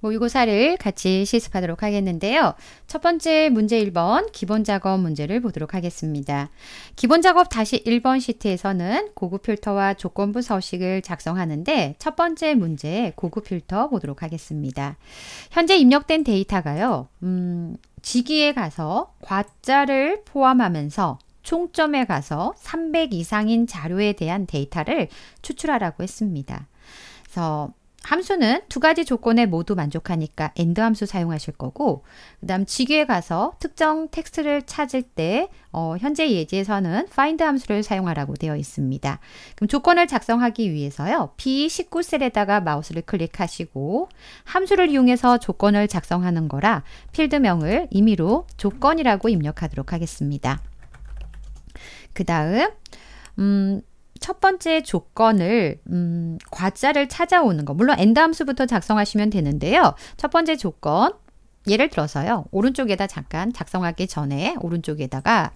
모의고사를 같이 실습하도록 하겠는데요. 첫 번째 문제 1번 기본 작업 문제를 보도록 하겠습니다. 기본 작업 다시 1번 시트에서는 고급 필터와 조건부 서식을 작성하는데 첫 번째 문제 고급 필터 보도록 하겠습니다. 현재 입력된 데이터가요. 음, 지기에 가서 과자를 포함하면서 총점에 가서 300 이상인 자료에 대한 데이터를 추출하라고 했습니다. 그래서 함수는 두 가지 조건에 모두 만족하니까 엔드 함수 사용하실 거고 그 다음 직위에 가서 특정 텍스트를 찾을 때 어, 현재 예제에서는 find 함수를 사용하라고 되어 있습니다. 그럼 조건을 작성하기 위해서요. B19셀에다가 마우스를 클릭하시고 함수를 이용해서 조건을 작성하는 거라 필드명을 임의로 조건이라고 입력하도록 하겠습니다. 그 다음 음, 첫 번째 조건을 음, 과자를 찾아오는 거. 물론 엔다함 수부터 작성하시면 되는데요. 첫 번째 조건 예를 들어서요. 오른쪽에다 잠깐 작성하기 전에 오른쪽에다가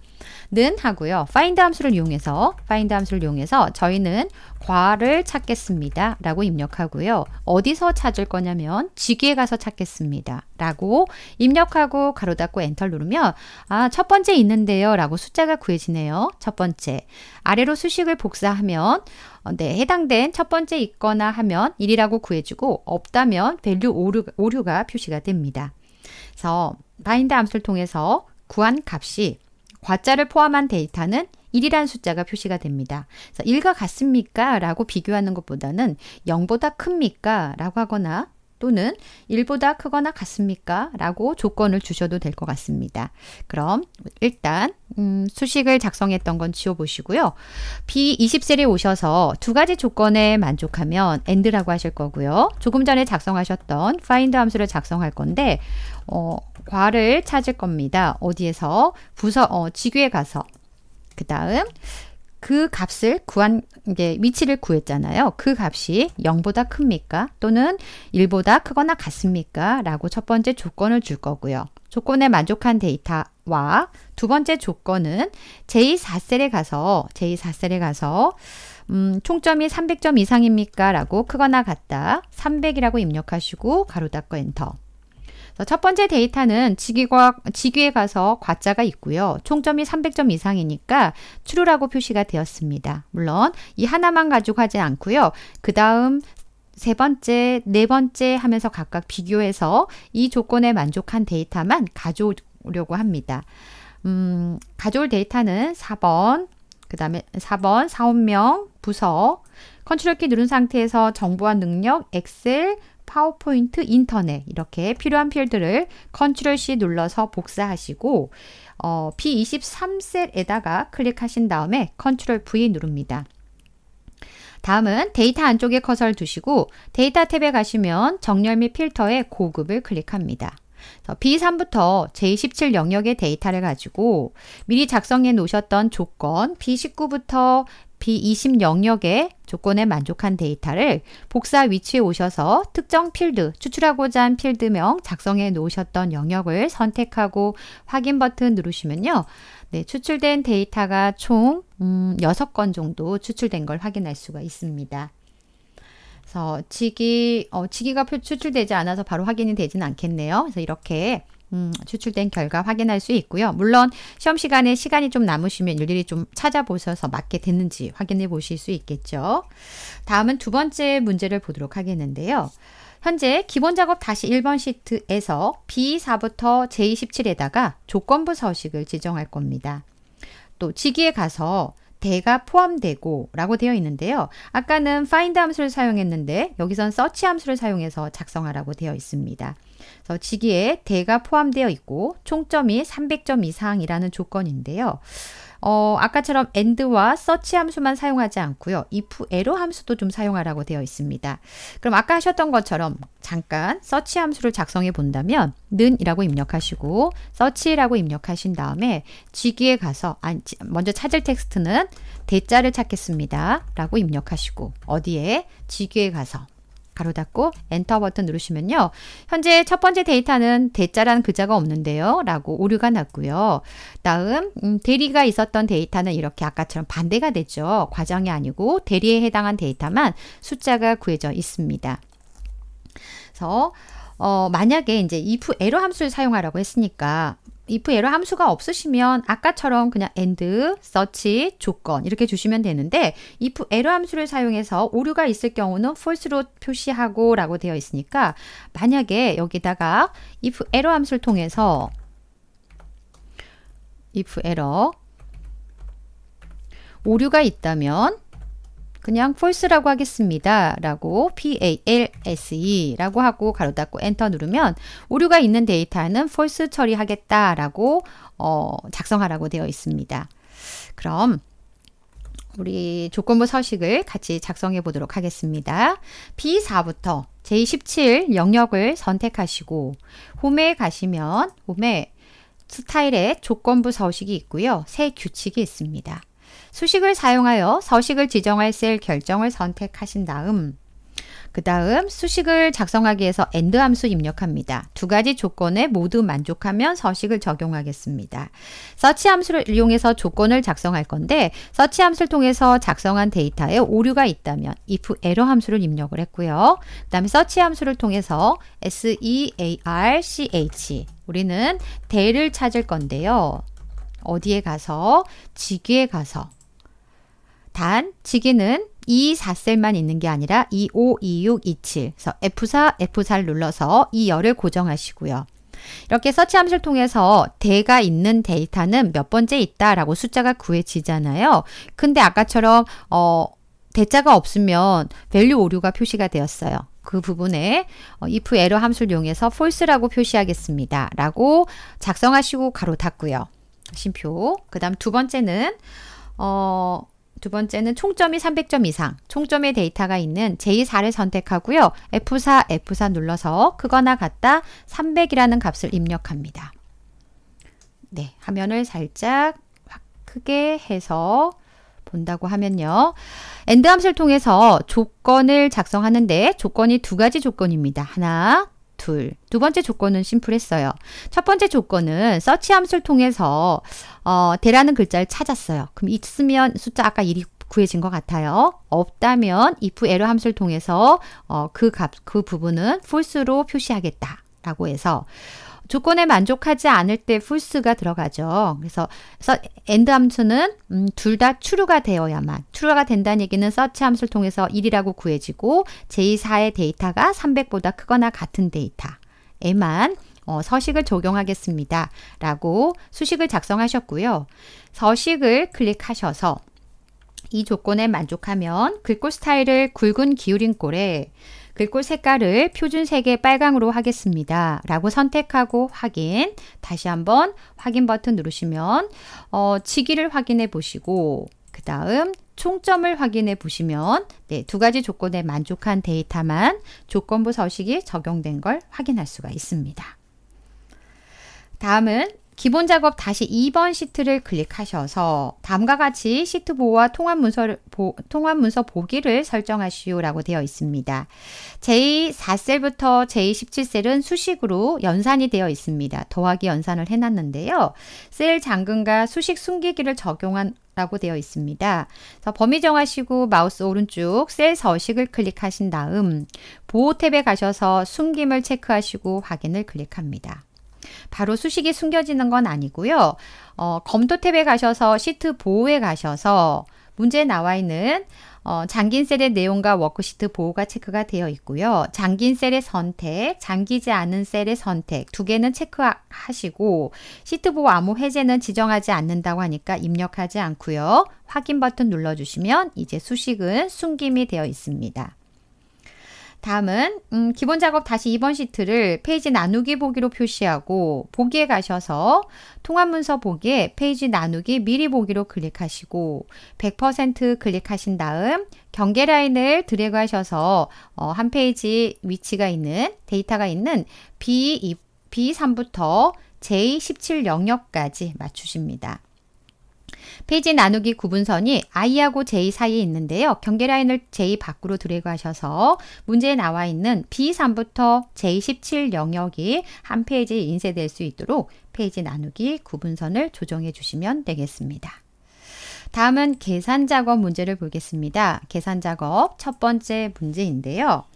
는 하고요. find 함수를 이용해서 find 함수를 이용해서 저희는 과를 찾겠습니다. 라고 입력하고요. 어디서 찾을 거냐면 지기에 가서 찾겠습니다. 라고 입력하고 가로 닫고 엔터 누르면 아, 첫 번째 있는데요. 라고 숫자가 구해지네요. 첫 번째. 아래로 수식을 복사하면 어, 네, 해당된 첫 번째 있거나 하면 1이라고 구해주고 없다면 밸류 오류, 오류가 표시가 됩니다. 그래서 바인드 함수를 통해서 구한 값이 과자를 포함한 데이터는 1이라는 숫자가 표시가 됩니다. 그래서 1과 같습니까? 라고 비교하는 것보다는 0보다 큽니까? 라고 하거나 또는 1보다 크거나 같습니까? 라고 조건을 주셔도 될 것 같습니다. 그럼 일단 음, 수식을 작성했던 건 지워보시고요. B20셀에 오셔서 두 가지 조건에 만족하면 end라고 하실 거고요. 조금 전에 작성하셨던 find 함수를 작성할 건데 어, 과를 찾을 겁니다. 어디에서? 부서, 어, 지교에 가서. 그 다음, 그 값을 구한 게 위치를 구했잖아요. 그 값이 0보다 큽니까? 또는 1보다 크거나 같습니까? 라고 첫 번째 조건을 줄 거고요. 조건에 만족한 데이터와 두 번째 조건은 제2사셀에 가서 제2사셀에 가서 음, 총점이 300점 이상입니까? 라고 크거나 같다. 300이라고 입력하시고 가로 닫고 엔터. 첫 번째 데이터는 직위과, 직위에 가서 과자가 있고요. 총점이 300점 이상이니까 true라고 표시가 되었습니다. 물론 이 하나만 가지고 하지 않고요. 그 다음 세 번째, 네 번째 하면서 각각 비교해서 이 조건에 만족한 데이터만 가져오려고 합니다. 음, 가져올 데이터는 4번, 그 다음에 4번 사원명, 부서, 컨트롤 키 누른 상태에서 정보와 능력, 엑셀, 파워포인트, 인터넷 이렇게 필요한 필드를 컨트롤 C 눌러서 복사하시고 어, B23셀에다가 클릭하신 다음에 컨트롤 V 누릅니다. 다음은 데이터 안쪽에 커서를 두시고 데이터 탭에 가시면 정렬 및 필터의 고급을 클릭합니다. B3부터 J17 영역의 데이터를 가지고 미리 작성해 놓으셨던 조건 B19부터 B20 영역의 조건에 만족한 데이터를 복사 위치에 오셔서 특정 필드, 추출하고자 한 필드명 작성해 놓으셨던 영역을 선택하고 확인 버튼 누르시면요. 네, 추출된 데이터가 총 음, 6건 정도 추출된 걸 확인할 수가 있습니다. 그래서 지기, 어, 지기가 추출되지 않아서 바로 확인이 되지 않겠네요. 그래서 이렇게 음, 추출된 결과 확인할 수 있고요. 물론 시험 시간에 시간이 좀 남으시면 일일이 좀 찾아보셔서 맞게 됐는지 확인해 보실 수 있겠죠. 다음은 두 번째 문제를 보도록 하겠는데요. 현재 기본 작업 다시 1번 시트에서 B4부터 J17에다가 조건부 서식을 지정할 겁니다. 또 지기에 가서 대가 포함되고 라고 되어 있는데요. 아까는 find 함수를 사용했는데 여기선 search 함수를 사용해서 작성하라고 되어 있습니다. 그래서 직위에 대가 포함되어 있고 총점이 300점 이상이라는 조건인데요. 어, 아까처럼 and와 search 함수만 사용하지 않고요. if, ero r 함수도 좀 사용하라고 되어 있습니다. 그럼 아까 하셨던 것처럼 잠깐 search 함수를 작성해 본다면 는이라고 입력하시고 search라고 입력하신 다음에 지기에 가서 아니, 먼저 찾을 텍스트는 대자를 찾겠습니다. 라고 입력하시고 어디에 지기에 가서 가로 닫고 엔터 버튼 누르시면요. 현재 첫 번째 데이터는 대자란 글자가 없는데요. 라고 오류가 났고요. 다음 음, 대리가 있었던 데이터는 이렇게 아까처럼 반대가 되죠. 과정이 아니고 대리에 해당한 데이터만 숫자가 구해져 있습니다. 그래서 어, 만약에 이제 if 에러 함수를 사용하라고 했으니까 if 얘로 함수가 없으시면 아까처럼 그냥 and, search, 조건 이렇게 주시면 되는데 if 에러 함수를 사용해서 오류가 있을 경우는 false로 표시하고 라고 되어 있으니까 만약에 여기다가 if 에러 함수를 통해서 if 에러 오류가 있다면 그냥 false라고 하겠습니다. 라고 p a l s e 라고 하고 가로 닫고 엔터 누르면 오류가 있는 데이터는 false 처리하겠다 라고 어, 작성하라고 되어 있습니다. 그럼 우리 조건부 서식을 같이 작성해 보도록 하겠습니다. B4부터 J17 영역을 선택하시고 홈에 가시면 홈에 스타일의 조건부 서식이 있고요. 새 규칙이 있습니다. 수식을 사용하여 서식을 지정할 셀 결정을 선택하신 다음 그 다음 수식을 작성하기 위해서 AND 함수 입력합니다. 두 가지 조건에 모두 만족하면 서식을 적용하겠습니다. 서치 함수를 이용해서 조건을 작성할 건데 서치 함수를 통해서 작성한 데이터에 오류가 있다면 if error 함수를 입력을 했고요. 그 다음에 서치 함수를 통해서 search 우리는 대를 찾을 건데요. 어디에 가서 직위에 가서 단, 직위는 2, 4셀만 있는 게 아니라 2, 5, 2, 6, 2, 7. 그래서 F4, F4를 눌러서 이 열을 고정하시고요. 이렇게 서치 함수를 통해서 대가 있는 데이터는 몇 번째 있다라고 숫자가 구해지잖아요. 근데 아까처럼 어 대자가 없으면 밸류 오류가 표시가 되었어요. 그 부분에 어, if 에러 함수를 이용해서 false라고 표시하겠습니다. 라고 작성하시고 가로 닫고요. 심표. 그 다음 두 번째는 어두 번째는 총점이 300점 이상, 총점의 데이터가 있는 J4를 선택하고요. F4, F4 눌러서 크거나 같다 300이라는 값을 입력합니다. 네, 화면을 살짝 크게 해서 본다고 하면요. 엔드 함수를 통해서 조건을 작성하는데 조건이 두 가지 조건입니다. 하나, 둘. 두 번째 조건은 심플했어요. 첫 번째 조건은 서치 함수를 통해서 어, 대라는 글자를 찾았어요. 그럼 있으면 숫자 아까 1이 구해진 것 같아요. 없다면 if error 함수를 통해서 어, 그 값, 그 부분은 false로 표시하겠다. 라고 해서 조건에 만족하지 않을 때 풀스가 들어가죠. 그래서 엔드 함수는 음, 둘다 추루가 되어야만 추루가 된다는 얘기는 서치 함수를 통해서 1이라고 구해지고 제2사의 데이터가 300보다 크거나 같은 데이터에만 어, 서식을 적용하겠습니다. 라고 수식을 작성하셨고요. 서식을 클릭하셔서 이 조건에 만족하면 글꼴 스타일을 굵은 기울임꼴에 글꼴 그 색깔을 표준 색의 빨강으로 하겠습니다. 라고 선택하고 확인. 다시 한번 확인 버튼 누르시면 어, 치기를 확인해 보시고 그 다음 총점을 확인해 보시면 네, 두 가지 조건에 만족한 데이터만 조건부 서식이 적용된 걸 확인할 수가 있습니다. 다음은 기본 작업 다시 2번 시트를 클릭하셔서 다음과 같이 시트 보호와 통합 문서 보, 통합 문서 보기를 설정하시오라고 되어 있습니다. J4셀부터 J17셀은 수식으로 연산이 되어 있습니다. 더하기 연산을 해놨는데요. 셀 잠금과 수식 숨기기를 적용한 라고 되어 있습니다. 범위 정하시고 마우스 오른쪽 셀 서식을 클릭하신 다음 보호 탭에 가셔서 숨김을 체크하시고 확인을 클릭합니다. 바로 수식이 숨겨지는 건 아니고요. 어, 검토 탭에 가셔서 시트 보호에 가셔서 문제에 나와 있는 어, 장긴 셀의 내용과 워크시트 보호가 체크가 되어 있고요. 장긴 셀의 선택, 장기지 않은 셀의 선택 두 개는 체크하시고 시트 보호 암호 해제는 지정하지 않는다고 하니까 입력하지 않고요. 확인 버튼 눌러주시면 이제 수식은 숨김이 되어 있습니다. 다음은 음, 기본 작업 다시 2번 시트를 페이지 나누기 보기로 표시하고 보기에 가셔서 통합 문서 보기에 페이지 나누기 미리 보기로 클릭하시고 100% 클릭하신 다음 경계 라인을 드래그 하셔서 어, 한 페이지 위치가 있는 데이터가 있는 B2, B3부터 J17 영역까지 맞추십니다. 페이지 나누기 구분선이 I하고 J 사이에 있는데요. 경계라인을 J 밖으로 드래그하셔서 문제에 나와 있는 B3부터 J17 영역이 한 페이지에 인쇄될 수 있도록 페이지 나누기 구분선을 조정해 주시면 되겠습니다. 다음은 계산 작업 문제를 보겠습니다. 계산 작업 첫 번째 문제인데요.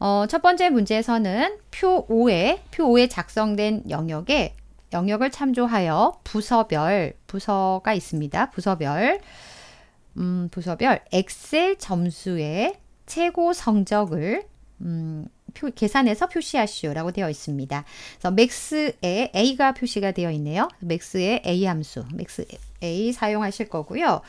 어, 첫 번째 문제에서는 표 5에, 표 5에 작성된 영역에 영역을 참조하여 부서별, 부서가 있습니다. 부서별, 음, 부서별 엑셀 점수의 최고 성적을 음, 표, 계산해서 표시하시오라고 되어 있습니다. 그래서 맥스에 A가 표시가 되어 있네요. 맥스의 A 함수, 맥스 A 사용하실 거고요.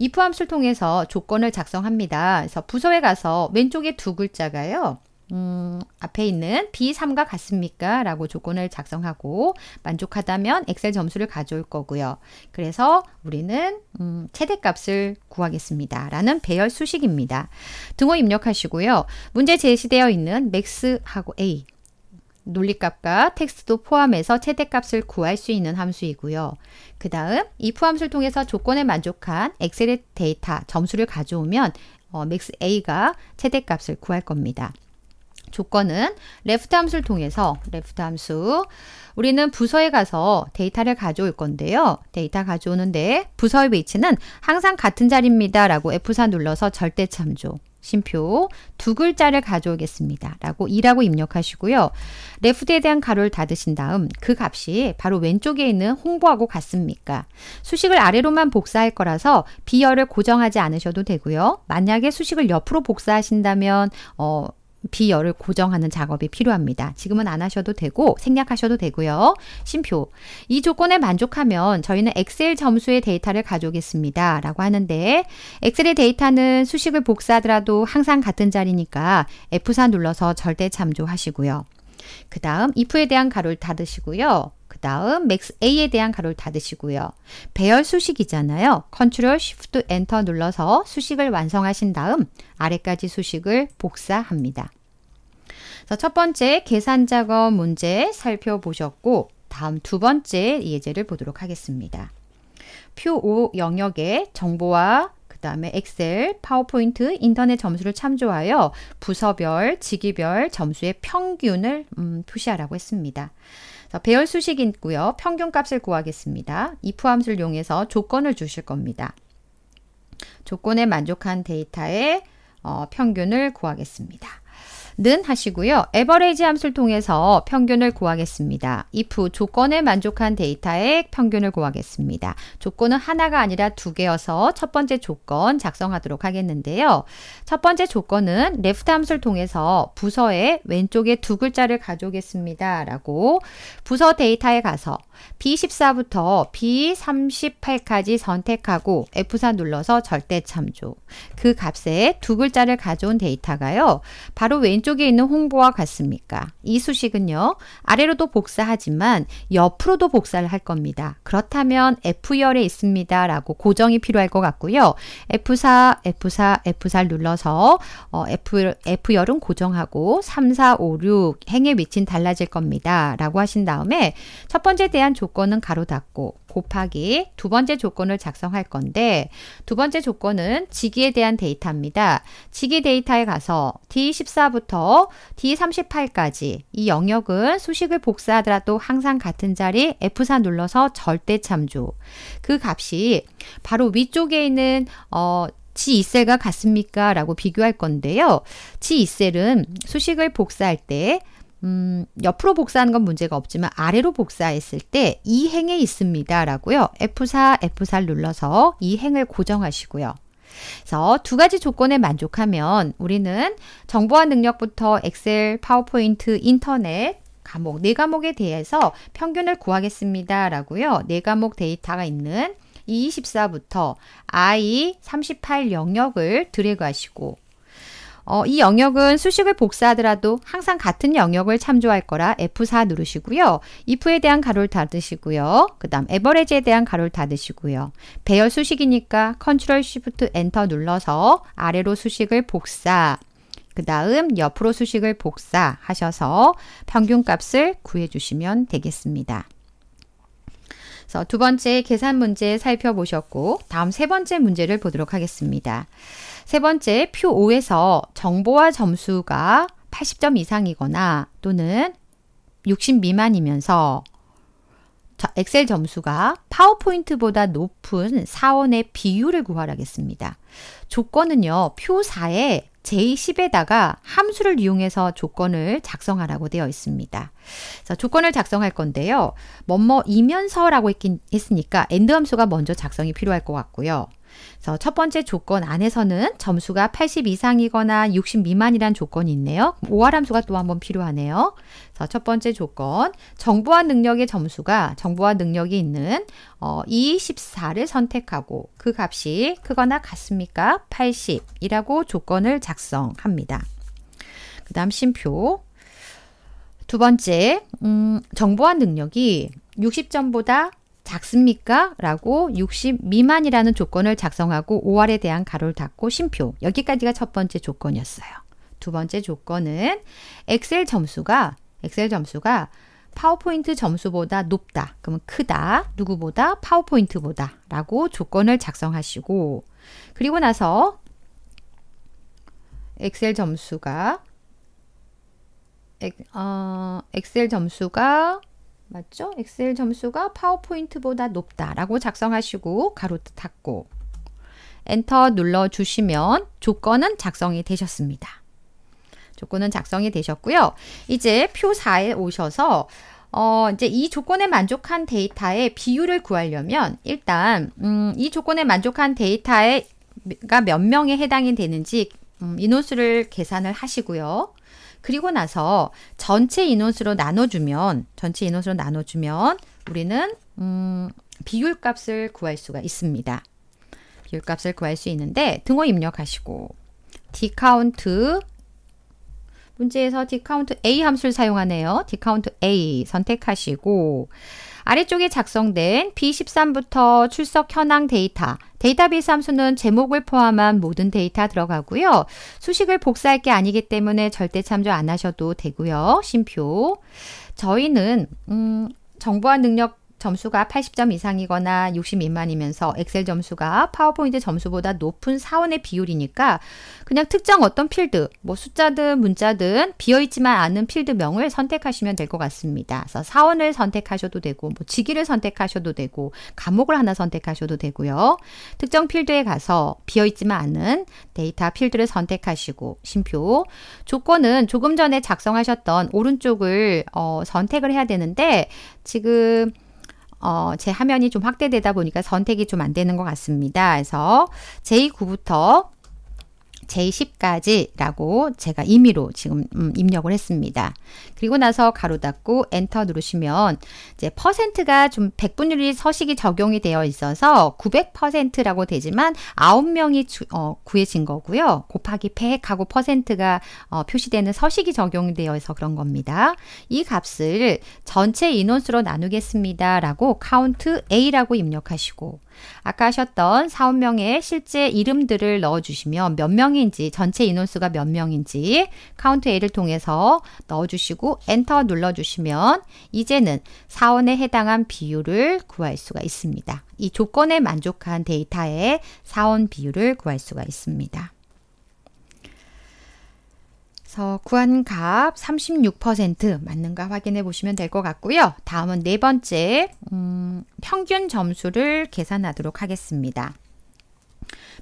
if 함수를 통해서 조건을 작성합니다. 그래서 부서에 가서 왼쪽에 두 글자가요. 음, 앞에 있는 B3과 같습니까? 라고 조건을 작성하고 만족하다면 엑셀 점수를 가져올 거고요. 그래서 우리는 음, 최대값을 구하겠습니다. 라는 배열 수식입니다. 등호 입력하시고요. 문제 제시되어 있는 max하고 a 논리값과 텍스트도 포함해서 최대값을 구할 수 있는 함수이고요. 그 다음 if 함수를 통해서 조건에 만족한 엑셀의 데이터 점수를 가져오면 어, max a가 최대값을 구할 겁니다. 조건은 레프트 함수를 통해서 레프트 함수 우리는 부서에 가서 데이터를 가져올 건데요. 데이터 가져오는데 부서의 위치는 항상 같은 자리입니다. 라고 F4 눌러서 절대 참조. 심표 두 글자를 가져오겠습니다. 라고 2라고 입력하시고요. 레프트에 대한 가로를 닫으신 다음 그 값이 바로 왼쪽에 있는 홍보하고 같습니까? 수식을 아래로만 복사할 거라서 비열을 고정하지 않으셔도 되고요. 만약에 수식을 옆으로 복사하신다면 어, 비열을 고정하는 작업이 필요합니다. 지금은 안 하셔도 되고 생략하셔도 되고요. 심표. 이 조건에 만족하면 저희는 엑셀 점수의 데이터를 가져오겠습니다. 라고 하는데 엑셀의 데이터는 수식을 복사하더라도 항상 같은 자리니까 F4 눌러서 절대 참조하시고요. 그 다음 if에 대한 가로를 닫으시고요. 다음 맥스 A에 대한 가로를 닫으시고요. 배열 수식이잖아요. 컨트롤 쉬프트 엔터 눌러서 수식을 완성하신 다음 아래까지 수식을 복사합니다. 자, 첫 번째 계산 작업 문제 살펴보셨고 다음 두 번째 예제를 보도록 하겠습니다. 표5 영역에 정보와 그 다음에 엑셀, 파워포인트, 인터넷 점수를 참조하여 부서별, 직위별 점수의 평균을 음, 표시하라고 했습니다. 배열 수식 있고요. 평균값을 구하겠습니다. if 함수를 이용해서 조건을 주실 겁니다. 조건에 만족한 데이터의 어, 평균을 구하겠습니다. 는 하시고요. 에버레이지 함수를 통해서 평균을 구하겠습니다. if 조건에 만족한 데이터의 평균을 구하겠습니다. 조건은 하나가 아니라 두 개여서 첫 번째 조건 작성하도록 하겠는데요. 첫 번째 조건은 left 함수를 통해서 부서의 왼쪽에 두 글자를 가져오겠습니다. 라고 부서 데이터에 가서 B14부터 B38까지 선택하고 F4 눌러서 절대 참조. 그 값에 두 글자를 가져온 데이터가요. 바로 왼쪽 왼쪽에 있는 홍보와 같습니까? 이 수식은요. 아래로도 복사하지만 옆으로도 복사를 할 겁니다. 그렇다면 F열에 e 있습니다. 라고 고정이 필요할 것 같고요. F4, F4, F4 눌러서 어, F, F열은 고정하고 3, 4, 5, 6 행의 위치는 달라질 겁니다. 라고 하신 다음에 첫 번째 대한 조건은 가로 닫고 곱하기 두 번째 조건을 작성할 건데 두 번째 조건은 직위에 대한 데이터입니다. 직위 데이터에 가서 D14부터 D38까지 이 영역은 수식을 복사하더라도 항상 같은 자리 F4 눌러서 절대 참조 그 값이 바로 위쪽에 있는 어, G2셀과 같습니까? 라고 비교할 건데요. G2셀은 수식을 복사할 때 음, 옆으로 복사하는 건 문제가 없지만 아래로 복사했을 때 이 행에 있습니다. 라고요. F4, F4를 눌러서 이 행을 고정하시고요. 그래서 두 가지 조건에 만족하면 우리는 정보화 능력부터 엑셀, 파워포인트, 인터넷, 과목, 네 과목에 대해서 평균을 구하겠습니다. 라고요. 네 과목 데이터가 있는 224부터 I38 영역을 드래그 하시고 어, 이 영역은 수식을 복사하더라도 항상 같은 영역을 참조할 거라 F4 누르시고요. if에 대한 가로를 닫으시고요. 그 다음 에버리지에 대한 가로를 닫으시고요. 배열 수식이니까 컨트롤 쉬프트 엔터 눌러서 아래로 수식을 복사 그 다음 옆으로 수식을 복사하셔서 평균값을 구해주시면 되겠습니다. 그래서 두 번째 계산 문제 살펴보셨고 다음 세 번째 문제를 보도록 하겠습니다. 세 번째, 표 5에서 정보와 점수가 80점 이상이거나 또는 60 미만이면서 엑셀 점수가 파워포인트보다 높은 사원의 비율을 구하라겠습니다. 조건은요, 표 4에 j 1 0에다가 함수를 이용해서 조건을 작성하라고 되어 있습니다. 자, 조건을 작성할 건데요. 뭐뭐이면서라고 했으니까 엔드 함수가 먼저 작성이 필요할 것 같고요. 그래서 첫 번째 조건 안에서는 점수가 80 이상이거나 60 미만이란 조건이 있네요. 오하함수가또 한 번 필요하네요. 그래서 첫 번째 조건 정보화 능력의 점수가 정보화 능력이 있는 어, 2, 14를 선택하고 그 값이 크거나 같습니까? 80이라고 조건을 작성합니다. 그 다음 심표 두 번째, 음, 정보화 능력이 60점보다 작습니까? 라고 60 미만이라는 조건을 작성하고 5월에 대한 가로를 닫고 심표. 여기까지가 첫 번째 조건이었어요. 두 번째 조건은 엑셀 점수가 엑셀 점수가 파워포인트 점수보다 높다. 그러면 크다. 누구보다 파워포인트보다. 라고 조건을 작성하시고 그리고 나서 엑셀 점수가 엑, 어, 엑셀 점수가 맞죠? 엑셀 점수가 파워포인트보다 높다라고 작성하시고 가로 닫고 엔터 눌러주시면 조건은 작성이 되셨습니다. 조건은 작성이 되셨고요. 이제 표 4에 오셔서 어, 이제 이 조건에 만족한 데이터의 비율을 구하려면 일단 음, 이 조건에 만족한 데이터가 몇 명에 해당이 되는지 음, 인원수를 계산을 하시고요. 그리고 나서 전체 인원수로 나눠주면 전체 인원수로 나눠주면 우리는 음, 비율 값을 구할 수가 있습니다. 비율 값을 구할 수 있는데 등호 입력하시고 디카운트 문제에서 디카운트 A 함수를 사용하네요. 디카운트 A 선택하시고 아래쪽에 작성된 B13부터 출석 현황 데이터, 데이터베이스 함수는 제목을 포함한 모든 데이터 들어가고요. 수식을 복사할 게 아니기 때문에 절대 참조 안 하셔도 되고요. 심표. 저희는 음, 정보화 능력 점수가 80점 이상이거나 60 미만이면서 엑셀 점수가 파워포인트 점수보다 높은 사원의 비율이니까 그냥 특정 어떤 필드, 뭐 숫자든 문자든 비어있지만 않은 필드명을 선택하시면 될 것 같습니다. 그래서 사원을 선택하셔도 되고, 뭐 직위를 선택하셔도 되고, 과목을 하나 선택하셔도 되고요. 특정 필드에 가서 비어있지만 않은 데이터 필드를 선택하시고, 심표, 조건은 조금 전에 작성하셨던 오른쪽을 어, 선택을 해야 되는데, 지금 어, 제 화면이 좀 확대되다 보니까 선택이 좀 안 되는 것 같습니다. 그래서 제2구부터 제10까지라고 제가 임의로 지금 음, 입력을 했습니다. 그리고 나서 가로 닫고 엔터 누르시면 이제 퍼센트가 좀 백분율이 서식이 적용이 되어 있어서 900%라고 되지만 9명이 주, 어, 구해진 거고요. 곱하기 100하고 퍼센트가 어, 표시되는 서식이 적용되어서 이 그런 겁니다. 이 값을 전체 인원수로 나누겠습니다라고 count A라고 입력하시고 아까 하셨던 사원 명에 실제 이름들을 넣어주시면 몇 명인지 전체 인원수가 몇 명인지 카운트 A를 통해서 넣어주시고 엔터 눌러주시면 이제는 사원에 해당한 비율을 구할 수가 있습니다. 이 조건에 만족한 데이터의 사원 비율을 구할 수가 있습니다. 그래서 구한 값 36% 맞는가 확인해 보시면 될 것 같고요. 다음은 네 번째 음, 평균 점수를 계산하도록 하겠습니다.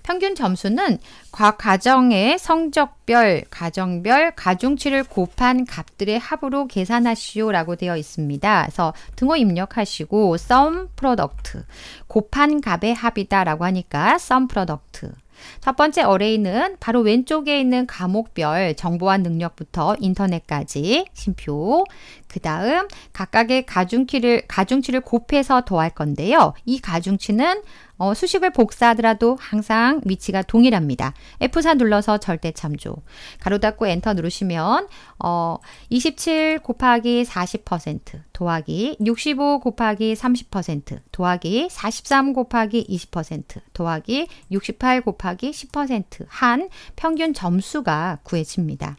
평균 점수는 각 가정의 성적별, 가정별, 가중치를 곱한 값들의 합으로 계산하시오라고 되어 있습니다. 그래서 등호 입력하시고 sum product 곱한 값의 합이다라고 하니까 sum product 첫 번째 어레이는 바로 왼쪽에 있는 과목별 정보와 능력부터 인터넷까지 심표 그 다음 각각의 가중키를, 가중치를 곱해서 더할 건데요. 이 가중치는 어, 수식을 복사하더라도 항상 위치가 동일합니다. F4 눌러서 절대 참조. 가로 닫고 엔터 누르시면 어, 27 곱하기 40% 더하기 65 곱하기 30% 더하기 43 곱하기 20% 더하기 68 곱하기 10%한 평균 점수가 구해집니다.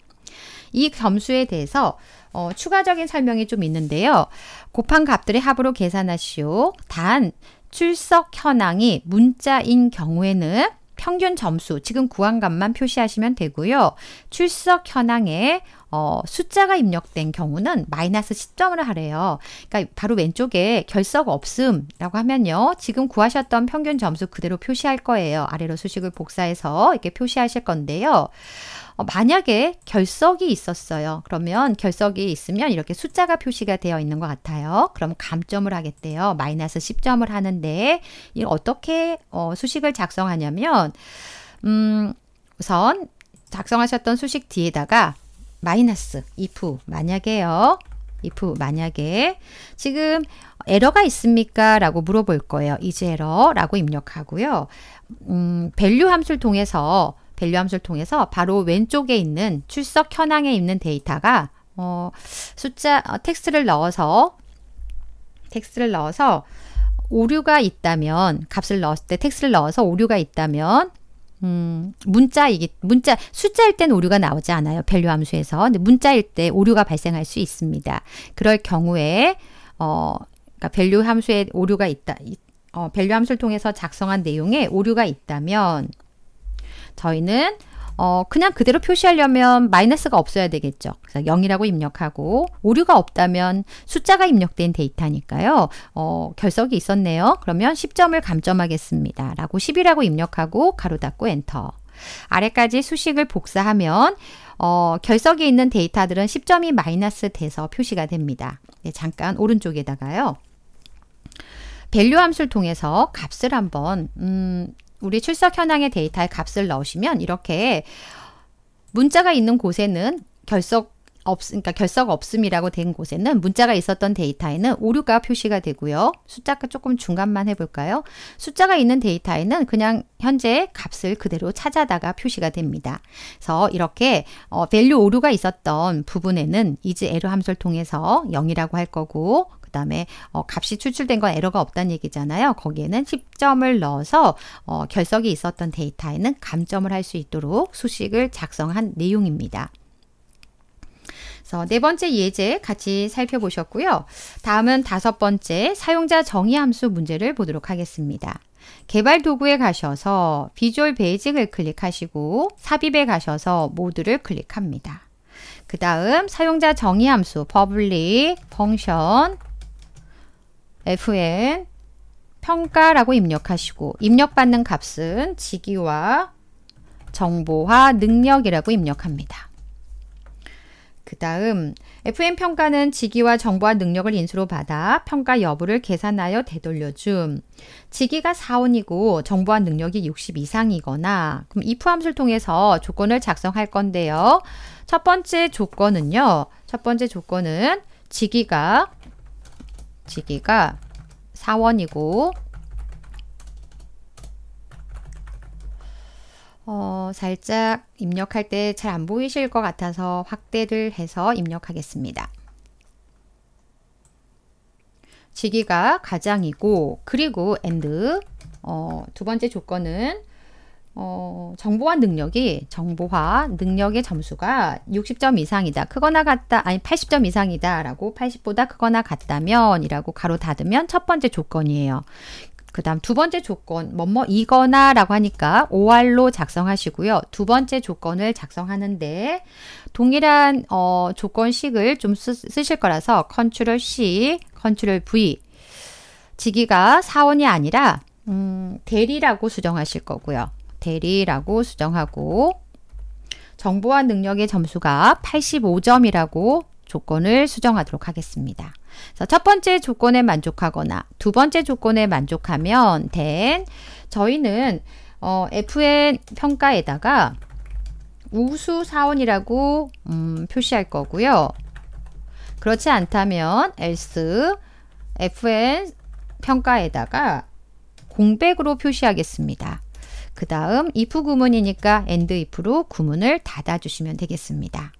이 점수에 대해서 어, 추가적인 설명이 좀 있는데요. 곱한 값들의 합으로 계산하시오. 단 출석 현황이 문자인 경우에는 평균 점수, 지금 구한 값만 표시하시면 되고요. 출석 현황에 어, 숫자가 입력된 경우는 마이너스 10점을 하래요. 그러니까 바로 왼쪽에 결석 없음이라고 하면요. 지금 구하셨던 평균 점수 그대로 표시할 거예요. 아래로 수식을 복사해서 이렇게 표시하실 건데요. 어, 만약에 결석이 있었어요. 그러면 결석이 있으면 이렇게 숫자가 표시가 되어 있는 것 같아요. 그럼 감점을 하겠대요. 마이너스 10점을 하는데 이걸 어떻게 어, 수식을 작성하냐면 음, 우선 작성하셨던 수식 뒤에다가 마이너스 if 만약에요. if 만약에 지금 에러가 있습니까? 라고 물어볼 거예요. 이제 에러라고 입력하고요. 음, 밸류 함수를 통해서 밸류 함수를 통해서 바로 왼쪽에 있는 출석 현황에 있는 데이터가 어, 숫자 어, 텍스트를 넣어서 텍스트를 넣어서 오류가 있다면 값을 넣었을 때 텍스트를 넣어서 오류가 있다면 음, 문자이기 문자 숫자일 땐 오류가 나오지 않아요. 밸류 함수에서. 근데 문자일 때 오류가 발생할 수 있습니다. 그럴 경우에 어 그러니까 밸류 함수에 오류가 있다. 어, 밸류 함수를 통해서 작성한 내용에 오류가 있다면 저희는 어, 그냥 그대로 표시하려면 마이너스가 없어야 되겠죠. 그래서 0이라고 입력하고 오류가 없다면 숫자가 입력된 데이터니까요. 어, 결석이 있었네요. 그러면 10점을 감점하겠습니다. 라고 10이라고 입력하고 가로 닫고 엔터. 아래까지 수식을 복사하면 어, 결석이 있는 데이터들은 10점이 마이너스 돼서 표시가 됩니다. 네, 잠깐 오른쪽에다가요. 밸류 함수를 통해서 값을 한번 음, 우리 출석 현황의 데이터에 값을 넣으시면 이렇게 문자가 있는 곳에는 결석 없, 그러니까 결석 없음이라고 된 곳에는 문자가 있었던 데이터에는 오류가 표시가 되고요. 숫자가 조금 중간만 해볼까요? 숫자가 있는 데이터에는 그냥 현재 값을 그대로 찾아다가 표시가 됩니다. 그래서 이렇게 어, value 오류가 있었던 부분에는 is error 함수를 통해서 0이라고 할 거고 그다음에 어, 값이 추출된 건 에러가 없다는 얘기잖아요. 거기에는 10점을 넣어서 어, 결석이 있었던 데이터에는 감점을 할 수 있도록 수식을 작성한 내용입니다. 네 번째 예제 같이 살펴보셨고요. 다음은 다섯 번째 사용자 정의 함수 문제를 보도록 하겠습니다. 개발 도구에 가셔서 비주얼 베이직을 클릭하시고 삽입에 가셔서 모드를 클릭합니다. 그 다음 사용자 정의 함수 퍼블릭 펑션 fn 평가라고 입력하시고 입력받는 값은 직위와 정보화 능력이라고 입력합니다. 그 다음 FM 평가는 직위와 정보화 능력을 인수로 받아 평가 여부를 계산하여 되돌려줌. 직위가 4원이고 정보화 능력이 60 이상이거나 그럼 if 함수를 통해서 조건을 작성할 건데요. 첫 번째 조건은요. 첫 번째 조건은 직위가 지기가 4원이고 어, 살짝 입력할 때 잘 안 보이실 것 같아서 확대를 해서 입력하겠습니다. 지기가 가장이고 그리고 and 어, 두 번째 조건은 어, 정보화 능력이 정보화 능력의 점수가 60점 이상이다. 크거나 같다. 아니 80점 이상이다라고 80보다 크거나 같다면이라고 가로 닫으면 첫 번째 조건이에요. 그다음 두 번째 조건 뭐 뭐 이거나라고 하니까 OR로 작성하시고요. 두 번째 조건을 작성하는데 동일한 어, 조건식을 좀 쓰, 쓰실 거라서 컨트롤 C, 컨트롤 V 직위가 사원이 아니라 음, 대리라고 수정하실 거고요. 대리라고 수정하고 정보화 능력의 점수가 85점이라고 조건을 수정하도록 하겠습니다. 첫 번째 조건에 만족하거나 두 번째 조건에 만족하면 된 저희는 어, FN 평가에다가 우수 사원이라고 음, 표시할 거고요. 그렇지 않다면 else FN 평가에다가 공백으로 표시하겠습니다. 그 다음 if 구문이니까 and if로 구문을 닫아주시면 되겠습니다.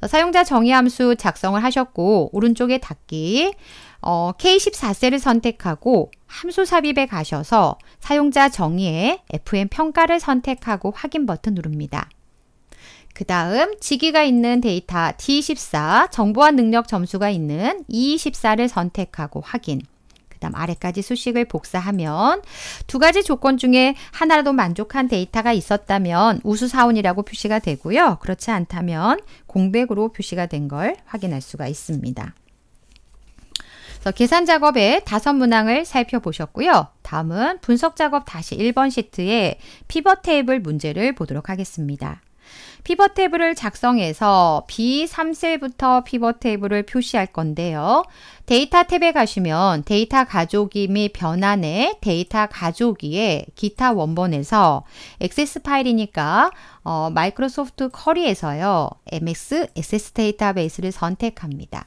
어, 사용자 정의 함수 작성을 하셨고 오른쪽에 닫기 어, K14셀을 선택하고 함수 삽입에 가셔서 사용자 정의에 FM 평가를 선택하고 확인 버튼 누릅니다. 그 다음 지기가 있는 데이터 D14 정보와 능력 점수가 있는 E14를 선택하고 확인 123 아래까지 수식을 복사하면 두 가지 조건 중에 하나라도 만족한 데이터가 있었다면 우수사원이라고 표시가 되고요. 그렇지 않다면 공백으로 표시가 된 걸 확인할 수가 있습니다. 계산 작업의 다섯 문항을 살펴보셨고요. 다음은 분석 작업 다시 1번 시트의 피벗 테이블 문제를 보도록 하겠습니다. 피벗 테이블을 작성해서 B3셀부터 피벗 테이블을 표시할 건데요. 데이터 탭에 가시면 데이터 가족이 및 변환의 데이터 가족이의 기타 원본에서 액세스 파일이니까 어, 마이크로소프트 커리에서요. MX 액세 데이터베이스를 선택합니다.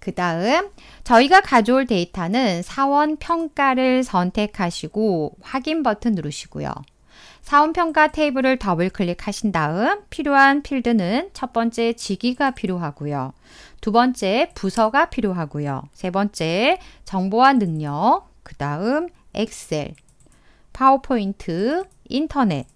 그 다음 저희가 가져올 데이터는 사원 평가를 선택하시고 확인 버튼 누르시고요. 사원평가 테이블을 더블 클릭하신 다음 필요한 필드는 첫 번째 직위가 필요하고요. 두 번째 부서가 필요하고요. 세 번째 정보와 능력, 그 다음 엑셀, 파워포인트, 인터넷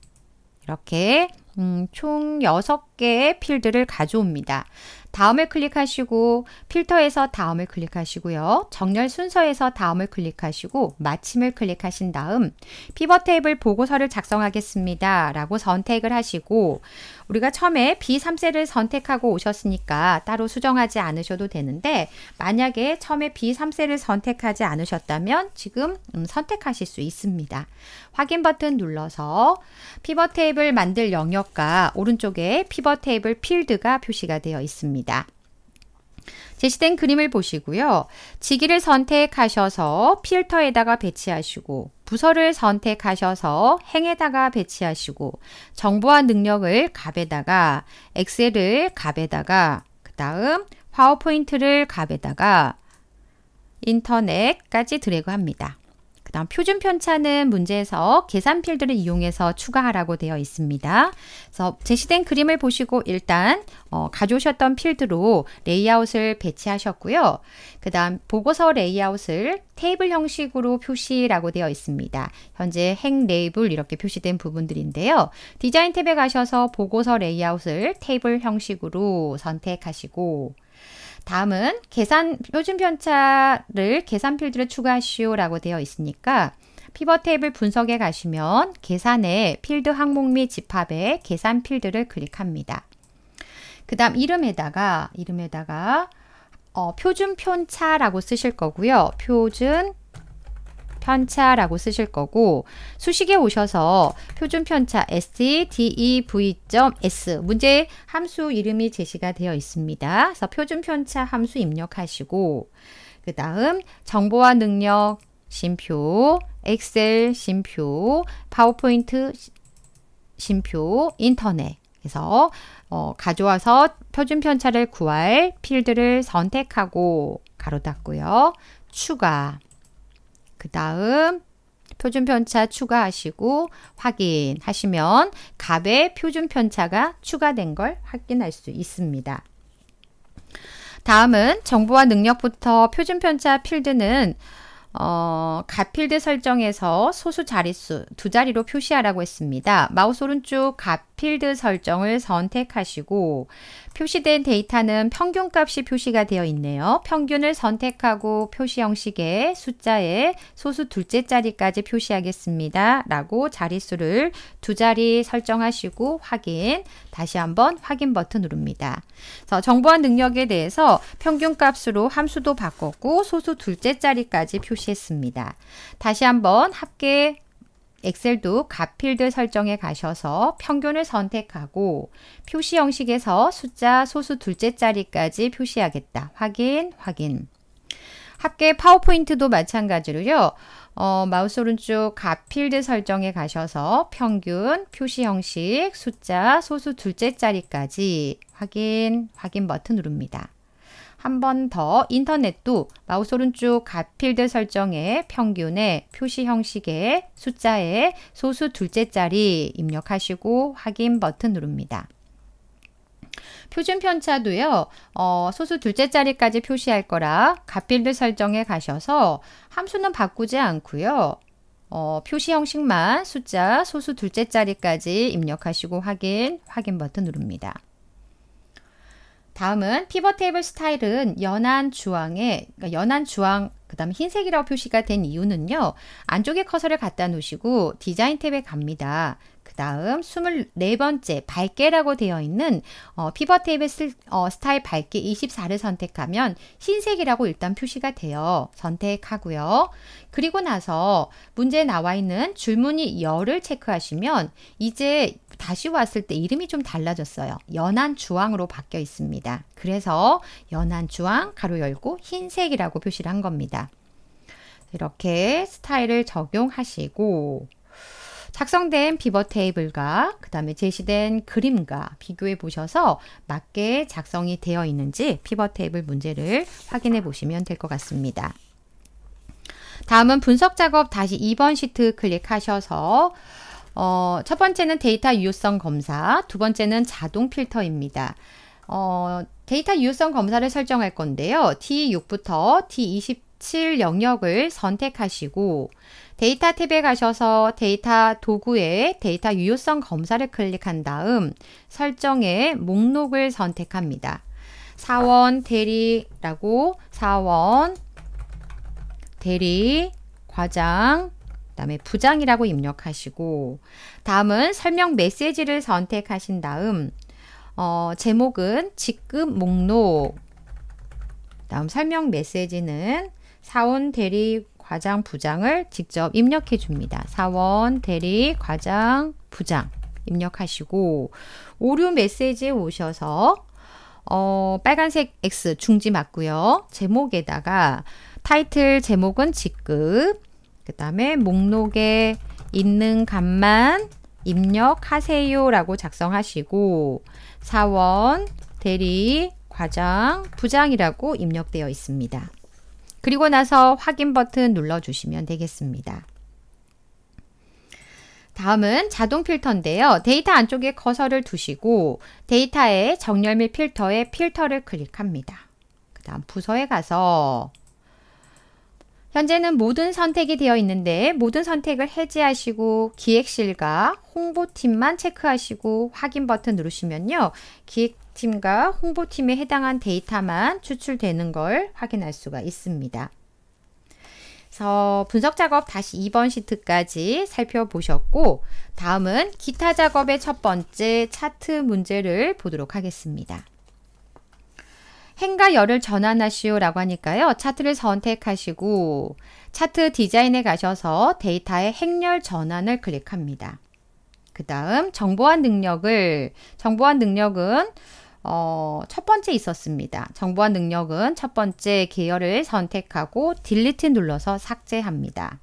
이렇게 음, 총 6개의 필드를 가져옵니다. 다음을 클릭하시고 필터에서 다음을 클릭하시고요. 정렬 순서에서 다음을 클릭하시고 마침을 클릭하신 다음 피벗 테이블 보고서를 작성하겠습니다. 라고 선택을 하시고 우리가 처음에 b 3셀를 선택하고 오셨으니까 따로 수정하지 않으셔도 되는데 만약에 처음에 b 3셀를 선택하지 않으셨다면 지금 음, 선택하실 수 있습니다. 확인 버튼 눌러서 피벗 테이블 만들 영역과 오른쪽에 피벗 테이블 필드가 표시가 되어 있습니다. 제시된 그림을 보시고요. 지기를 선택하셔서 필터에다가 배치하시고 부서를 선택하셔서 행에다가 배치하시고 정보와 능력을 값에다가 엑셀을 값에다가 그 다음 파워포인트를 값에다가 인터넷까지 드래그합니다. 그다음 표준 편차는 문제에서 계산 필드를 이용해서 추가하라고 되어 있습니다. 그래서 제시된 그림을 보시고 일단 어, 가져오셨던 필드로 레이아웃을 배치하셨고요. 그다음 보고서 레이아웃을 테이블 형식으로 표시라고 되어 있습니다. 현재 행 레이블 이렇게 표시된 부분들인데요. 디자인 탭에 가셔서 보고서 레이아웃을 테이블 형식으로 선택하시고 다음은 계산 표준 편차를 계산 필드를 추가하시오라고 되어 있으니까 피벗 테이블 분석에 가시면 계산에 필드 항목 및 집합에 계산 필드를 클릭합니다. 그 다음 이름에다가 이름에다가 어, 표준 편차라고 쓰실 거고요. 표준 편차라고 쓰실 거고 수식에 오셔서 표준 편차 ST DEV.S 문제 함수 이름이 제시가 되어 있습니다. 그래서 표준 편차 함수 입력하시고 그 다음 정보와 능력 심표, 엑셀 심표, 파워포인트 심표, 인터넷 그래서 어, 가져와서 표준 편차를 구할 필드를 선택하고 가로 닫고요. 추가 그 다음 표준 편차 추가하시고 확인하시면 값의 표준 편차가 추가된 걸 확인할 수 있습니다. 다음은 정보와 능력부터 표준 편차 필드는 어, 값필드 설정에서 소수 자릿수 두 자리로 표시하라고 했습니다. 마우스 오른쪽 값 필드 설정을 선택하시고 표시된 데이터는 평균값이 표시가 되어 있네요. 평균을 선택하고 표시 형식의 숫자에 소수 둘째 자리까지 표시하겠습니다. 라고 자릿수를 두 자리 설정하시고 확인, 다시 한번 확인 버튼 누릅니다. 그래서 정보한 능력에 대해서 평균값으로 함수도 바꿨고 소수 둘째 자리까지 표시했습니다. 다시 한번 합계 엑셀도 값필드 설정에 가셔서 평균을 선택하고 표시 형식에서 숫자 소수 둘째 자리까지 표시하겠다. 확인, 확인. 합계 파워포인트도 마찬가지로요. 어, 마우스 오른쪽 값필드 설정에 가셔서 평균, 표시 형식, 숫자, 소수 둘째 자리까지 확인, 확인 버튼 누릅니다. 한번더 인터넷도 마우스 오른쪽 갓필드 설정에 평균에 표시 형식의 숫자에 소수 둘째 자리 입력하시고 확인 버튼 누릅니다. 표준 편차도요, 어, 소수 둘째 자리까지 표시할 거라 갓필드 설정에 가셔서 함수는 바꾸지 않고요. 어, 표시 형식만 숫자 소수 둘째 자리까지 입력하시고 확인, 확인 버튼 누릅니다. 다음은 피벗 테이블 스타일은 연한 주황에 그러니까 연한 주황 그다음 에 흰색이라고 표시가 된 이유는요. 안쪽에 커서를 갖다 놓으시고 디자인 탭에 갑니다. 그 다음 24번째 밝게라고 되어 있는 어, 피벗 테이블 스, 어, 타일 밝게 24를 선택하면 흰색이라고 일단 표시가 돼요. 선택하고요. 그리고 나서 문제에 나와 있는 줄무늬 열을 체크하시면 이제 다시 왔을 때 이름이 좀 달라졌어요. 연한주황으로 바뀌어 있습니다. 그래서 연한주황 가로 열고 흰색이라고 표시를 한 겁니다. 이렇게 스타일을 적용하시고 작성된 비버 테이블과 그 다음에 제시된 그림과 비교해 보셔서 맞게 작성이 되어 있는지 피버 테이블 문제를 확인해 보시면 될 것 같습니다. 다음은 분석 작업 다시 2번 시트 클릭하셔서 어, 첫 번째는 데이터 유효성 검사, 두 번째는 자동 필터입니다. 어, 데이터 유효성 검사를 설정할 건데요. T6부터 T27 영역을 선택하시고 데이터 탭에 가셔서 데이터 도구에 데이터 유효성 검사를 클릭한 다음 설정에 목록을 선택합니다. 사원 대리라고 사원 대리 과장 다음에 부장이라고 입력하시고 다음은 설명 메시지를 선택하신 다음 어, 제목은 직급 목록 다음 설명 메시지는 사원 대리 과장 부장을 직접 입력해 줍니다. 사원 대리 과장 부장 입력하시고 오류 메시지에 오셔서 어, 빨간색 X 중지 맞고요. 제목에다가 타이틀 제목은 직급 그 다음에 목록에 있는 값만 입력하세요 라고 작성하시고 사원, 대리, 과장, 부장이라고 입력되어 있습니다. 그리고 나서 확인 버튼 눌러주시면 되겠습니다. 다음은 자동 필터인데요. 데이터 안쪽에 커서를 두시고 데이터의 정렬 및필터에 필터를 클릭합니다. 그 다음 부서에 가서 현재는 모든 선택이 되어 있는데 모든 선택을 해제하시고 기획실과 홍보팀만 체크하시고 확인 버튼 누르시면요. 기획팀과 홍보팀에 해당한 데이터만 추출되는 걸 확인할 수가 있습니다. 그래서 분석 작업 다시 2번 시트까지 살펴보셨고 다음은 기타 작업의 첫 번째 차트 문제를 보도록 하겠습니다. 행과 열을 전환하시오라고 하니까요. 차트를 선택하시고 차트 디자인에 가셔서 데이터의 행렬 전환을 클릭합니다. 그 다음 정보환 능력을 정보환 능력은 어, 첫 번째 있었습니다. 정보환 능력은 첫 번째 계열을 선택하고 딜리트 눌러서 삭제합니다.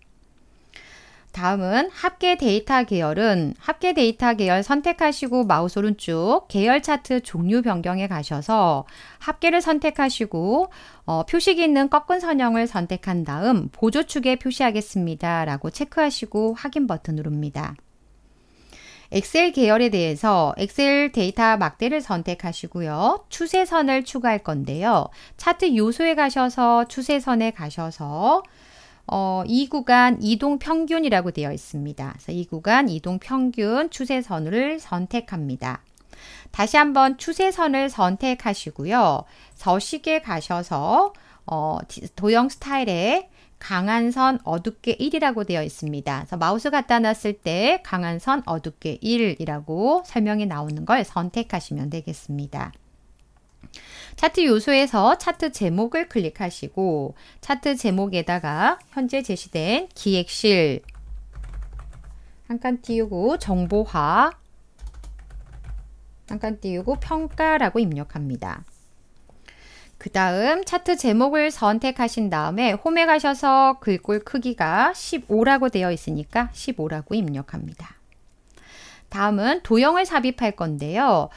다음은 합계 데이터 계열은 합계 데이터 계열 선택하시고 마우스 오른쪽 계열 차트 종류 변경에 가셔서 합계를 선택하시고 어, 표식이 있는 꺾은 선형을 선택한 다음 보조축에 표시하겠습니다. 라고 체크하시고 확인 버튼 누릅니다. 엑셀 계열에 대해서 엑셀 데이터 막대를 선택하시고요. 추세선을 추가할 건데요. 차트 요소에 가셔서 추세선에 가셔서 어, 이 구간 이동 평균이라고 되어 있습니다. 그래서 이 구간 이동 평균 추세선을 선택합니다. 다시 한번 추세선을 선택하시고요. 서식에 가셔서 어, 도형 스타일에 강한 선 어둡게 1이라고 되어 있습니다. 그래서 마우스 갖다 놨을 때 강한 선 어둡게 1이라고 설명이 나오는 걸 선택하시면 되겠습니다. 차트 요소에서 차트 제목을 클릭하시고 차트 제목에다가 현재 제시된 기획실 한 칸 띄우고 정보화 한 칸 띄우고 평가라고 입력합니다. 그 다음 차트 제목을 선택하신 다음에 홈에 가셔서 글꼴 크기가 15라고 되어 있으니까 15라고 입력합니다. 다음은 도형을 삽입할 건데요.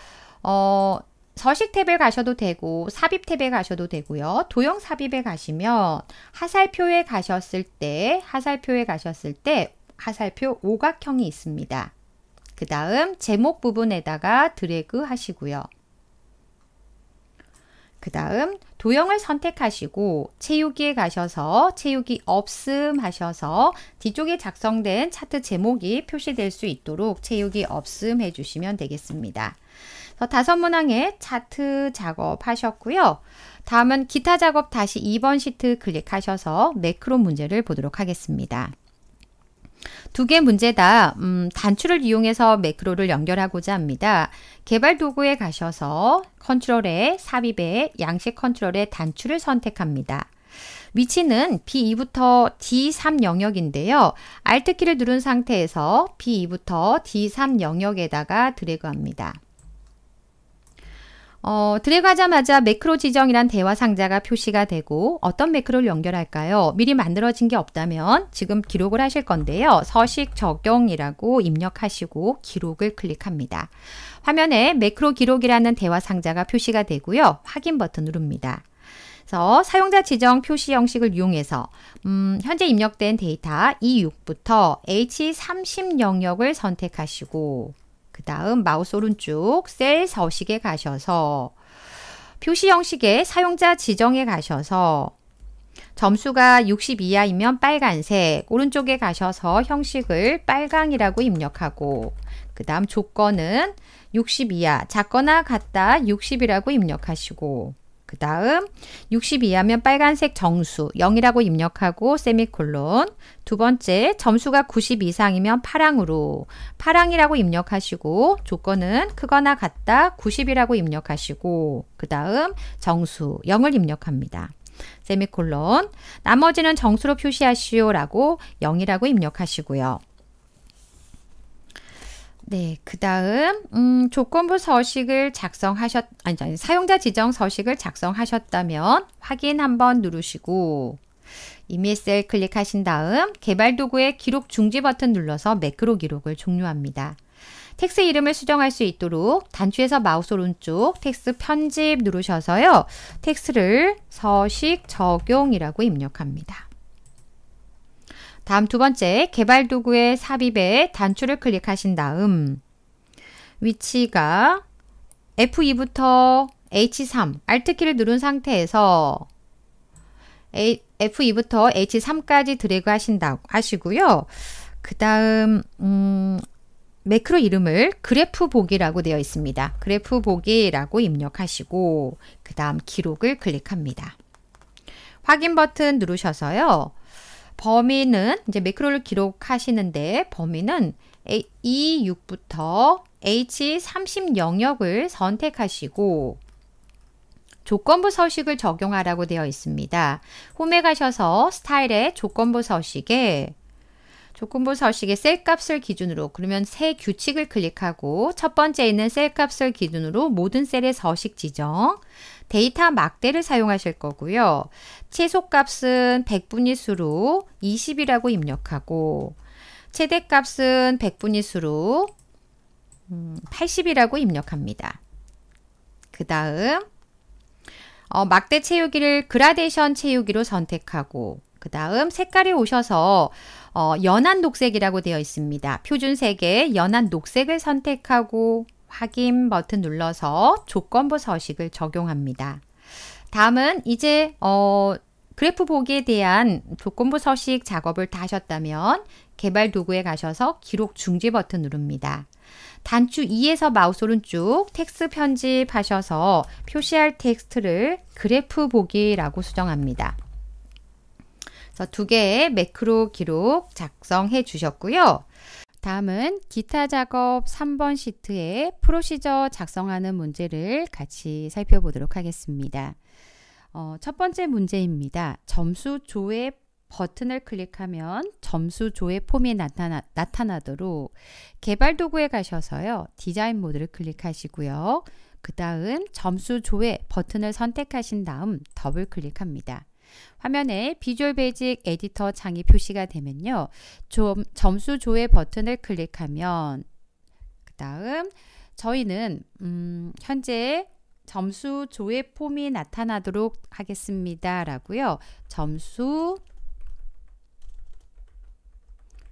어, 서식 탭에 가셔도 되고 삽입 탭에 가셔도 되고요. 도형 삽입에 가시면 하살표에 가셨을 때 하살표에 가셨을 때 하살표 오각형이 있습니다. 그 다음 제목 부분에다가 드래그 하시고요. 그 다음 도형을 선택하시고 채우기에 가셔서 채우기 없음 하셔서 뒤쪽에 작성된 차트 제목이 표시될 수 있도록 채우기 없음 해주시면 되겠습니다. 어, 다섯 문항에 차트 작업하셨고요. 다음은 기타 작업 다시 2번 시트 클릭하셔서 매크로 문제를 보도록 하겠습니다. 두 개 문제다 음, 단추를 이용해서 매크로를 연결하고자 합니다. 개발 도구에 가셔서 컨트롤에 삽입에 양식 컨트롤에 단추를 선택합니다. 위치는 B2부터 D3 영역인데요. Alt키를 누른 상태에서 B2부터 D3 영역에다가 드래그합니다. 어, 들어가자마자 매크로 지정이란 대화 상자가 표시가 되고 어떤 매크로를 연결할까요? 미리 만들어진 게 없다면 지금 기록을 하실 건데요. 서식 적용이라고 입력하시고 기록을 클릭합니다. 화면에 매크로 기록이라는 대화 상자가 표시가 되고요. 확인 버튼 누릅니다. 그래서 사용자 지정 표시 형식을 이용해서 음, 현재 입력된 데이터 E6부터 H30 영역을 선택하시고 그 다음 마우스 오른쪽 셀 서식에 가셔서 표시 형식의 사용자 지정에 가셔서 점수가 60 이하이면 빨간색, 오른쪽에 가셔서 형식을 빨강이라고 입력하고 그 다음 조건은 60 이하, 작거나 같다 60이라고 입력하시고 그 다음 62하면 빨간색 정수 0이라고 입력하고 세미콜론 두 번째 점수가 90 이상이면 파랑으로 파랑이라고 입력하시고 조건은 크거나 같다 90이라고 입력하시고 그 다음 정수 0을 입력합니다. 세미콜론 나머지는 정수로 표시하시오라고 0이라고 입력하시고요. 네, 그 다음 음, 조건부 서식을 작성하셨 아니, 아니 사용자 지정 서식을 작성하셨다면 확인 한번 누르시고 이미 셀 클릭하신 다음 개발 도구의 기록 중지 버튼 눌러서 매크로 기록을 종료합니다. 텍스 이름을 수정할 수 있도록 단추에서 마우스 오른쪽 텍스 편집 누르셔서요. 텍스를 서식 적용이라고 입력합니다. 다음 두 번째, 개발 도구의 삽입에 단추를 클릭하신 다음 위치가 F2부터 H3, Alt키를 누른 상태에서 F2부터 H3까지 드래그 하신다고 하시고요. 그 다음, 음, 매크로 이름을 그래프 보기라고 되어 있습니다. 그래프 보기라고 입력하시고, 그 다음 기록을 클릭합니다. 확인 버튼 누르셔서요. 범위는 이제 매크로를 기록하시는데 범위는 E6부터 H30 영역을 선택하시고 조건부 서식을 적용하라고 되어 있습니다. 홈에 가셔서 스타일의 조건부 서식에 조건부 서식의 셀 값을 기준으로 그러면 새 규칙을 클릭하고 첫 번째 있는 셀 값을 기준으로 모든 셀의 서식 지정 데이터 막대를 사용하실 거고요. 최소값은 100분위수로 20이라고 입력하고 최대값은 100분위수로 80이라고 음, 입력합니다. 그 다음 어, 막대 채우기를 그라데이션 채우기로 선택하고 그 다음 색깔에 오셔서 어, 연한 녹색이라고 되어 있습니다. 표준색의 연한 녹색을 선택하고 확인 버튼 눌러서 조건부 서식을 적용합니다. 다음은 이제 어, 그래프 보기에 대한 조건부 서식 작업을 다 하셨다면 개발 도구에 가셔서 기록 중지 버튼 누릅니다. 단추 2에서 마우스 오른쪽 텍스 편집하셔서 표시할 텍스트를 그래프 보기라고 수정합니다. 그래서 두 개의 매크로 기록 작성해 주셨고요. 다음은 기타 작업 3번 시트에 프로시저 작성하는 문제를 같이 살펴보도록 하겠습니다. 어, 첫 번째 문제입니다. 점수 조회 버튼을 클릭하면 점수 조회 폼이 나타나, 나타나도록 개발 도구에 가셔서요. 디자인 모드를 클릭하시고요. 그 다음 점수 조회 버튼을 선택하신 다음 더블 클릭합니다. 화면에 비주얼 베이직 에디터 창이 표시가 되면요. 좀 점수 조회 버튼을 클릭하면 그 다음 저희는 음, 현재 점수 조회 폼이 나타나도록 하겠습니다. 라고요. 점수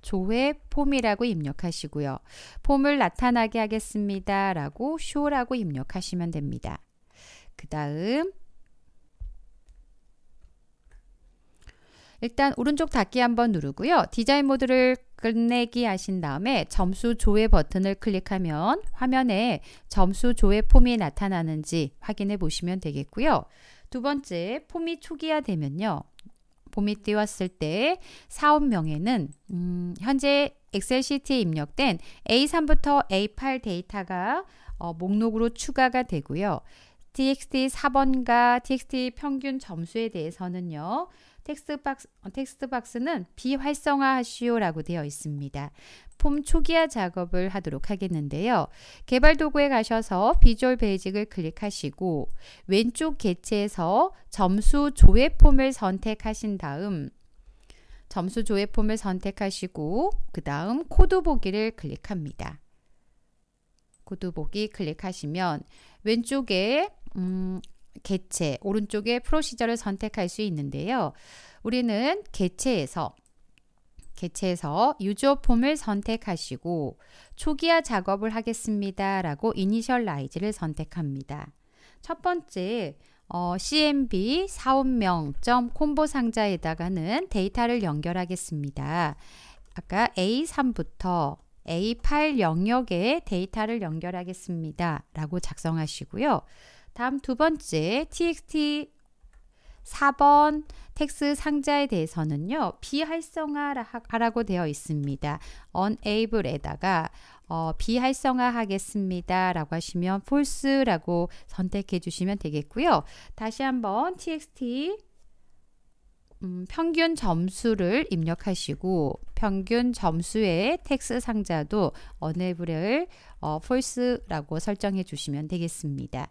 조회 폼이라고 입력하시고요. 폼을 나타나게 하겠습니다. 라고 쇼라고 입력하시면 됩니다. 그 다음 일단 오른쪽 닫기 한번 누르고요. 디자인 모드를 끝내기 하신 다음에 점수 조회 버튼을 클릭하면 화면에 점수 조회 폼이 나타나는지 확인해 보시면 되겠고요. 두 번째, 폼이 초기화되면요. 폼이 띄웠을 때 사업명에는 음, 현재 엑셀 시트에 입력된 A3부터 A8 데이터가 어, 목록으로 추가가 되고요. txt 4번과 txt 평균 점수에 대해서는요. 텍스트 박스, 어, 텍스트 박스는 비활성화하시오라고 되어 있습니다. 폼 초기화 작업을 하도록 하겠는데요. 개발 도구에 가셔서 비주얼 베이직을 클릭하시고 왼쪽 개체에서 점수 조회 폼을 선택하신 다음 점수 조회 폼을 선택하시고 그 다음 코드 보기를 클릭합니다. 코드 보기 클릭하시면 왼쪽에 음, 개체 오른쪽에 프로시저를 선택할 수 있는데요. 우리는 개체에서 개체에서 유저폼을 선택하시고 초기화 작업을 하겠습니다. 라고 이니셜라이즈를 선택합니다. 첫 번째 어, CMB 사원명 콤보 상자에다가는 데이터를 연결하겠습니다. 아까 A3부터 A8 영역에 데이터를 연결하겠습니다. 라고 작성하시고요. 다음 두 번째 txt 4번 텍스 상자에 대해서는요. 비활성화라고 되어 있습니다. unable에다가 어, 비활성화하겠습니다. 라고 하시면 false라고 선택해 주시면 되겠고요. 다시 한번 txt 음, 평균 점수를 입력하시고 평균 점수의 텍스 상자도 어네블을 어, false라고 설정해 주시면 되겠습니다.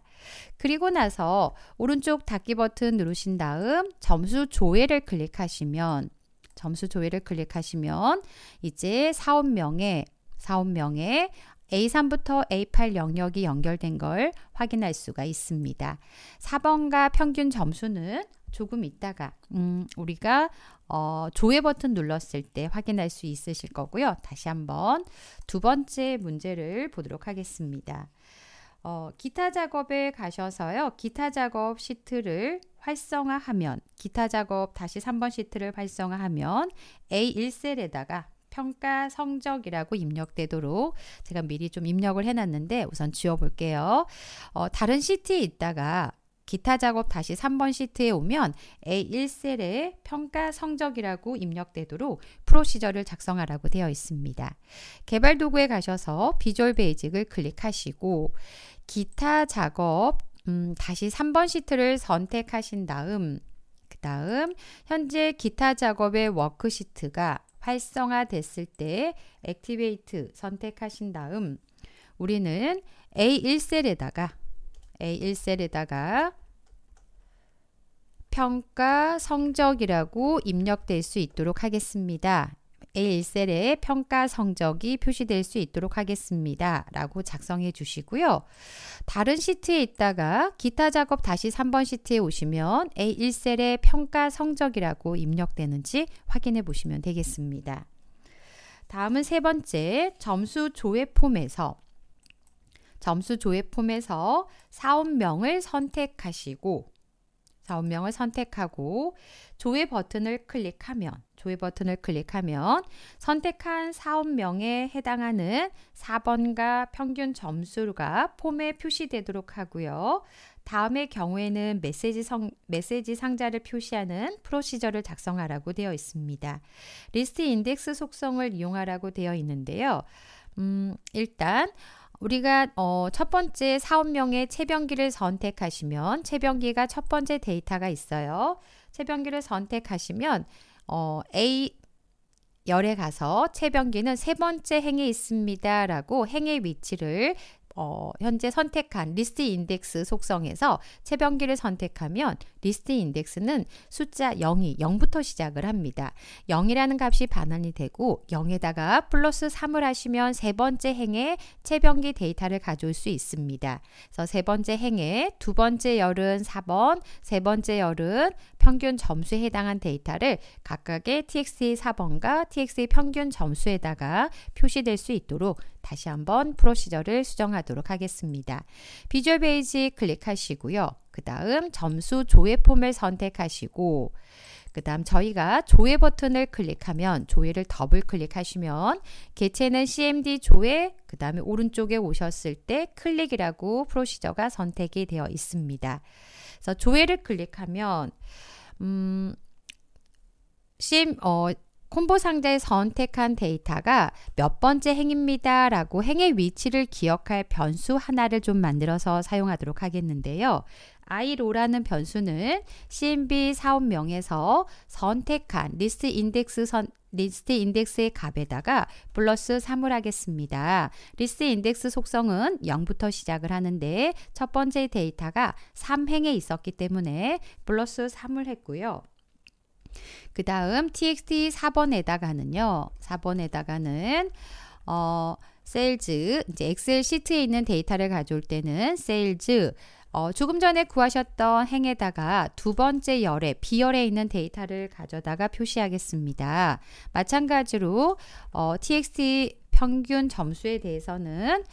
그리고 나서 오른쪽 닫기 버튼 누르신 다음 점수 조회를 클릭하시면 점수 조회를 클릭하시면 이제 사원명에 사원명에 A3부터 A8 영역이 연결된 걸 확인할 수가 있습니다. 4번과 평균 점수는 조금 있다가 음, 우리가 어, 조회 버튼 눌렀을 때 확인할 수 있으실 거고요. 다시 한번 두 번째 문제를 보도록 하겠습니다. 어, 기타 작업에 가셔서요. 기타 작업 시트를 활성화하면 기타 작업 다시 3번 시트를 활성화하면 A1셀에다가 평가 성적이라고 입력되도록 제가 미리 좀 입력을 해놨는데 우선 지워볼게요. 어, 다른 시트에 있다가 기타 작업 다시 3번 시트에 오면 A1셀에 평가 성적이라고 입력되도록 프로시저를 작성하라고 되어 있습니다. 개발 도구에 가셔서 비주얼 베이직을 클릭하시고 기타 작업 음, 다시 3번 시트를 선택하신 다음 그 다음 현재 기타 작업의 워크시트가 활성화됐을 때 액티베이트 선택하신 다음 우리는 A1셀에다가 A1셀에다가 평가 성적이라고 입력될 수 있도록 하겠습니다. A1셀에 평가 성적이 표시될 수 있도록 하겠습니다. 라고 작성해 주시고요. 다른 시트에 있다가 기타 작업 다시 3번 시트에 오시면 A1셀에 평가 성적이라고 입력되는지 확인해 보시면 되겠습니다. 다음은 세 번째 점수 조회 폼에서 점수 조회 폼에서 사업명을 선택하시고 다운명을 선택하고 조회 버튼을 클릭하면 조회 버튼을 클릭하면 선택한 사업명에 해당하는 4번과 평균 점수가 폼에 표시되도록 하고요. 다음의 경우에는 메시지, 성, 메시지 상자를 표시하는 프로시저를 작성하라고 되어 있습니다. 리스트 인덱스 속성을 이용하라고 되어 있는데요. 음, 일단 우리가 어, 첫 번째 사업명의 채변기를 선택하시면 채변기가 첫 번째 데이터가 있어요. 채변기를 선택하시면 어, A 열에 가서 채변기는 세 번째 행에 있습니다. 라고 행의 위치를 어, 현재 선택한 리스트 인덱스 속성에서 채변기를 선택하면 리스트 인덱스는 숫자 0이 0부터 시작을 합니다. 0이라는 값이 반환이 되고 0에다가 플러스 3을 하시면 세 번째 행에 채변기 데이터를 가져올 수 있습니다. 그래서 세 번째 행에 두 번째 열은 4번, 세 번째 열은 평균 점수에 해당한 데이터를 각각의 txt 4번과 txt 평균 점수에다가 표시될 수 있도록 다시 한번 프로시저를 수정하도록 하겠습니다. 비주얼 베이직 클릭하시고요. 그 다음 점수 조회 폼을 선택하시고 그 다음 저희가 조회 버튼을 클릭하면 조회를 더블 클릭하시면 개체는 CMD 조회 그 다음에 오른쪽에 오셨을 때 클릭이라고 프로시저가 선택이 되어 있습니다. 그래서 조회를 클릭하면 음, CM, 어, 콤보 상자에 선택한 데이터가 몇 번째 행입니다 라고 행의 위치를 기억할 변수 하나를 좀 만들어서 사용하도록 하겠는데요. i로라는 변수는 CMB 사업명에서 선택한 리스트 인덱스 선, 리스트 인덱스의 값에다가 플러스 3을 하겠습니다. 리스트 인덱스 속성은 0부터 시작을 하는데 첫 번째 데이터가 3행에 있었기 때문에 플러스 3을 했고요. 그 다음 txt 4번에다가는요. 4번에다가는 어, s a l 이제 엑셀 시트에 있는 데이터를 가져올 때는 s a l 어, 조금 전에 구하셨던 행에다가 두 번째 열에 비열에 있는 데이터를 가져다가 표시하겠습니다. 마찬가지로 어, txt 평균 점수에 대해서는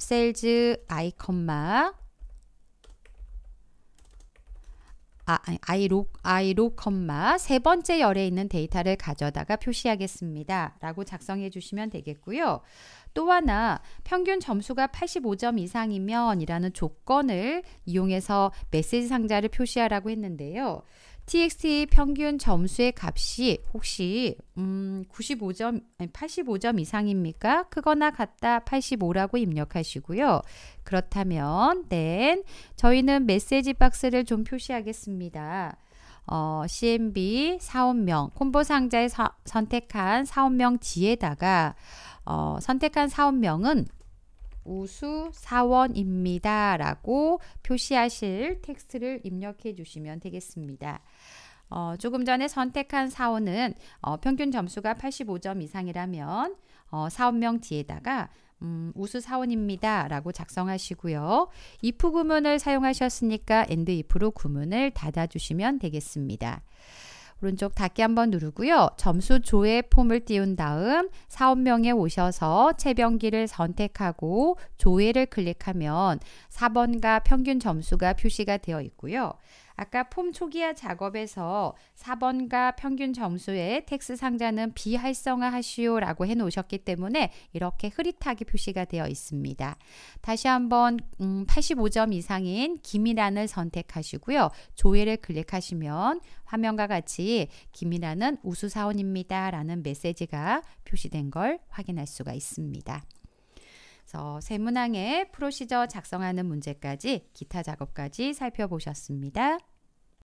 sales 아 아이로 로 컴마 세 번째 열에 있는 데이터를 가져다가 표시하겠습니다. 라고 작성해 주시면 되겠고요. 또 하나 평균 점수가 85점 이상이면 이라는 조건을 이용해서 메시지 상자를 표시하라고 했는데요. TXT 평균 점수의 값이 혹시 음 95점, 85점 이상입니까? 크거나 같다 85라고 입력하시고요. 그렇다면 then 저희는 메시지 박스를 좀 표시하겠습니다. 어, CMB 사원명 콤보 상자에 서, 선택한 사원명 뒤에다가 어, 선택한 사원명은 우수 사원입니다. 라고 표시하실 텍스트를 입력해 주시면 되겠습니다. 어, 조금 전에 선택한 사원은 어, 평균 점수가 85점 이상이라면 어, 사원명 뒤에다가 음, 우수 사원입니다. 라고 작성하시고요. if 구문을 사용하셨으니까 and if로 구문을 닫아주시면 되겠습니다. 오른쪽 닫기 한번 누르고요. 점수 조회 폼을 띄운 다음 사업명에 오셔서 채병기를 선택하고 조회를 클릭하면 4번과 평균 점수가 표시가 되어 있고요. 아까 폼 초기화 작업에서 4번과 평균 점수에 텍스 상자는 비활성화 하시오 라고 해 놓으셨기 때문에 이렇게 흐릿하게 표시가 되어 있습니다. 다시 한번 음, 85점 이상인 김이란을 선택하시고요. 조회를 클릭하시면 화면과 같이 김이란은 우수사원입니다 라는 메시지가 표시된 걸 확인할 수가 있습니다. 세문항의 프로시저 작성하는 문제까지 기타 작업까지 살펴보셨습니다.